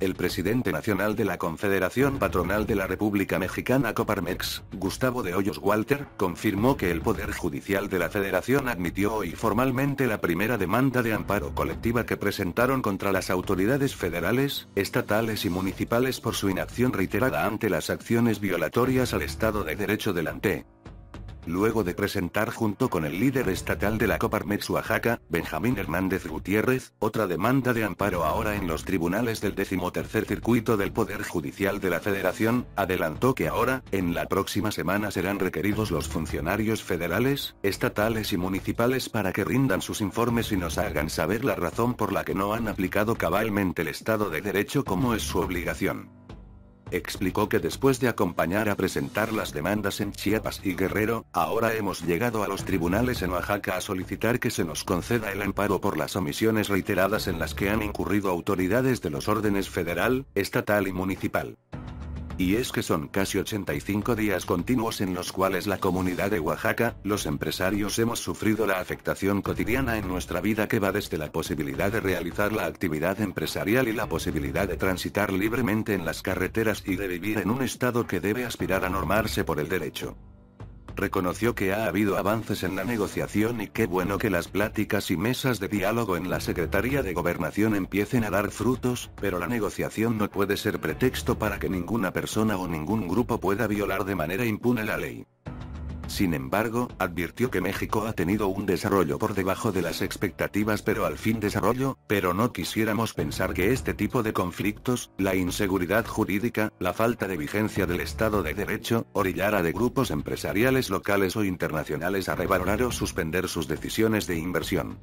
el presidente nacional de la Confederación Patronal de la República Mexicana Coparmex, Gustavo de Hoyos Walter, confirmó que el Poder Judicial de la Federación admitió hoy formalmente la primera demanda de amparo colectiva que presentaron contra las autoridades federales, estatales y municipales por su inacción reiterada ante las acciones violatorias al Estado de Derecho delante luego de presentar junto con el líder estatal de la Coparmex Oaxaca, Benjamín Hernández Gutiérrez, otra demanda de amparo ahora en los tribunales del decimotercer circuito del Poder Judicial de la Federación, adelantó que ahora, en la próxima semana serán requeridos los funcionarios federales, estatales y municipales para que rindan sus informes y nos hagan saber la razón por la que no han aplicado cabalmente el Estado de Derecho como es su obligación. Explicó que después de acompañar a presentar las demandas en Chiapas y Guerrero, ahora hemos llegado a los tribunales en Oaxaca a solicitar que se nos conceda el amparo por las omisiones reiteradas en las que han incurrido autoridades de los órdenes federal, estatal y municipal. Y es que son casi 85 días continuos en los cuales la comunidad de Oaxaca, los empresarios hemos sufrido la afectación cotidiana en nuestra vida que va desde la posibilidad de realizar la actividad empresarial y la posibilidad de transitar libremente en las carreteras y de vivir en un estado que debe aspirar a normarse por el derecho reconoció que ha habido avances en la negociación y qué bueno que las pláticas y mesas de diálogo en la Secretaría de Gobernación empiecen a dar frutos, pero la negociación no puede ser pretexto para que ninguna persona o ningún grupo pueda violar de manera impune la ley. Sin embargo, advirtió que México ha tenido un desarrollo por debajo de las expectativas pero al fin desarrollo, pero no quisiéramos pensar que este tipo de conflictos, la inseguridad jurídica, la falta de vigencia del Estado de Derecho, orillara de grupos empresariales locales o internacionales a revalorar o suspender sus decisiones de inversión.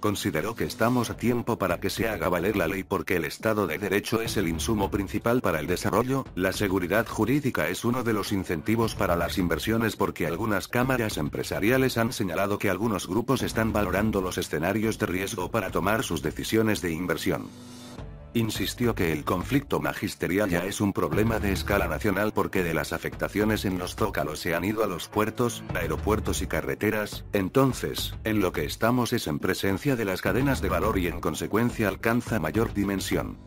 Consideró que estamos a tiempo para que se haga valer la ley porque el Estado de Derecho es el insumo principal para el desarrollo, la seguridad jurídica es uno de los incentivos para las inversiones porque algunas cámaras empresariales han señalado que algunos grupos están valorando los escenarios de riesgo para tomar sus decisiones de inversión. Insistió que el conflicto magisterial ya es un problema de escala nacional porque de las afectaciones en los zócalos se han ido a los puertos, aeropuertos y carreteras, entonces, en lo que estamos es en presencia de las cadenas de valor y en consecuencia alcanza mayor dimensión.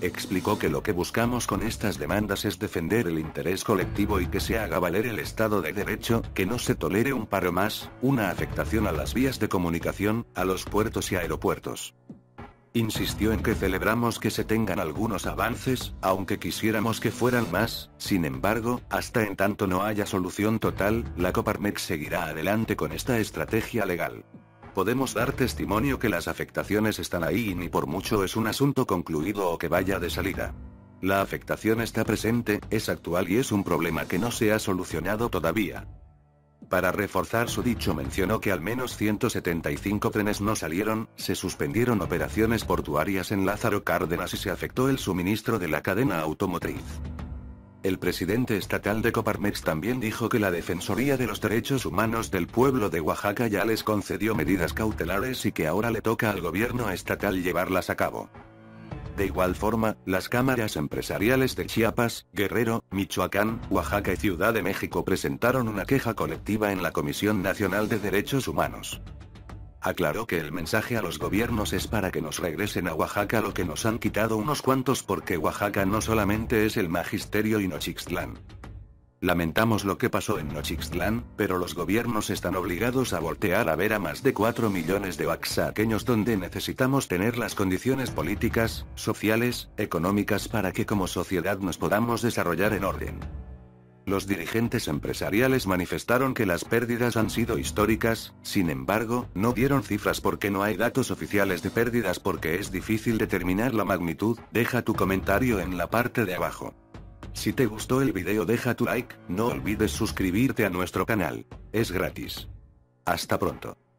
Explicó que lo que buscamos con estas demandas es defender el interés colectivo y que se haga valer el Estado de Derecho, que no se tolere un paro más, una afectación a las vías de comunicación, a los puertos y aeropuertos. Insistió en que celebramos que se tengan algunos avances, aunque quisiéramos que fueran más, sin embargo, hasta en tanto no haya solución total, la Coparmex seguirá adelante con esta estrategia legal. Podemos dar testimonio que las afectaciones están ahí y ni por mucho es un asunto concluido o que vaya de salida. La afectación está presente, es actual y es un problema que no se ha solucionado todavía. Para reforzar su dicho mencionó que al menos 175 trenes no salieron, se suspendieron operaciones portuarias en Lázaro Cárdenas y se afectó el suministro de la cadena automotriz. El presidente estatal de Coparmex también dijo que la Defensoría de los Derechos Humanos del pueblo de Oaxaca ya les concedió medidas cautelares y que ahora le toca al gobierno estatal llevarlas a cabo. De igual forma, las cámaras empresariales de Chiapas, Guerrero, Michoacán, Oaxaca y Ciudad de México presentaron una queja colectiva en la Comisión Nacional de Derechos Humanos. Aclaró que el mensaje a los gobiernos es para que nos regresen a Oaxaca lo que nos han quitado unos cuantos porque Oaxaca no solamente es el magisterio y Lamentamos lo que pasó en Nochixtlán, pero los gobiernos están obligados a voltear a ver a más de 4 millones de oaxaqueños donde necesitamos tener las condiciones políticas, sociales, económicas para que como sociedad nos podamos desarrollar en orden. Los dirigentes empresariales manifestaron que las pérdidas han sido históricas, sin embargo, no dieron cifras porque no hay datos oficiales de pérdidas porque es difícil determinar la magnitud, deja tu comentario en la parte de abajo. Si te gustó el video deja tu like, no olvides suscribirte a nuestro canal. Es gratis. Hasta pronto.